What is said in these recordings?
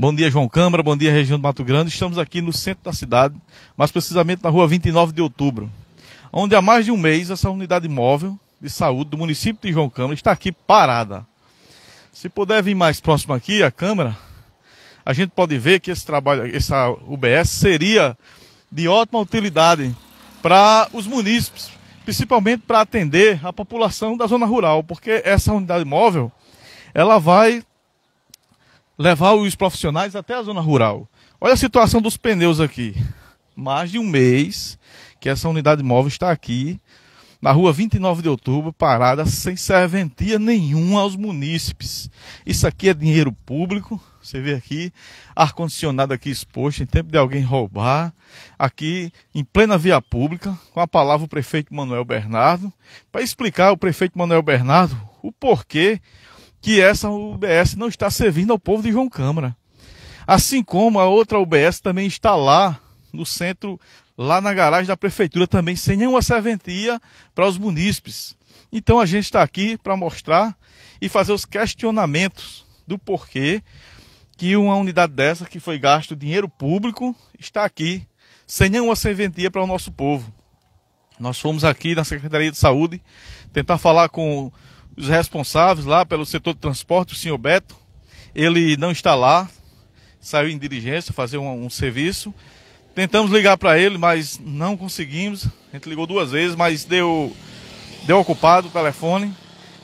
Bom dia, João Câmara. Bom dia, região do Mato Grande. Estamos aqui no centro da cidade, mais precisamente na rua 29 de outubro, onde há mais de um mês essa unidade móvel de saúde do município de João Câmara está aqui parada. Se puder vir mais próximo aqui, a Câmara, a gente pode ver que esse trabalho, essa UBS seria de ótima utilidade para os munícipes, principalmente para atender a população da zona rural, porque essa unidade móvel ela vai levar os profissionais até a zona rural. Olha a situação dos pneus aqui. Mais de um mês que essa unidade móvel está aqui, na rua 29 de outubro, parada, sem serventia nenhuma aos munícipes. Isso aqui é dinheiro público. Você vê aqui, ar-condicionado aqui exposto, em tempo de alguém roubar. Aqui, em plena via pública, com a palavra o prefeito Manuel Bernardo, para explicar ao prefeito Manuel Bernardo o porquê que essa UBS não está servindo ao povo de João Câmara. Assim como a outra UBS também está lá no centro, lá na garagem da prefeitura também, sem nenhuma serventia para os munícipes. Então a gente está aqui para mostrar e fazer os questionamentos do porquê que uma unidade dessa, que foi gasto dinheiro público, está aqui sem nenhuma serventia para o nosso povo. Nós fomos aqui na Secretaria de Saúde tentar falar com os responsáveis lá pelo setor de transporte, o senhor Beto, ele não está lá, saiu em diligência fazer um, um serviço. Tentamos ligar para ele, mas não conseguimos. A gente ligou duas vezes, mas deu, deu ocupado o telefone.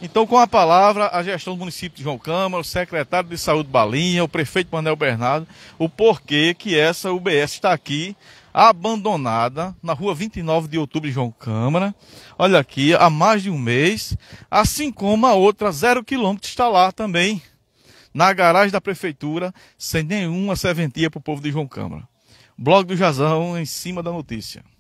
Então, com a palavra, a gestão do município de João Câmara, o secretário de Saúde Balinha, o prefeito Manuel Bernardo, o porquê que essa UBS está aqui abandonada na rua 29 de outubro, João Câmara. Olha aqui, há mais de um mês. Assim como a outra, zero quilômetro, está lá também, na garagem da prefeitura, sem nenhuma serventia para o povo de João Câmara. Blog do Jazão em cima da notícia.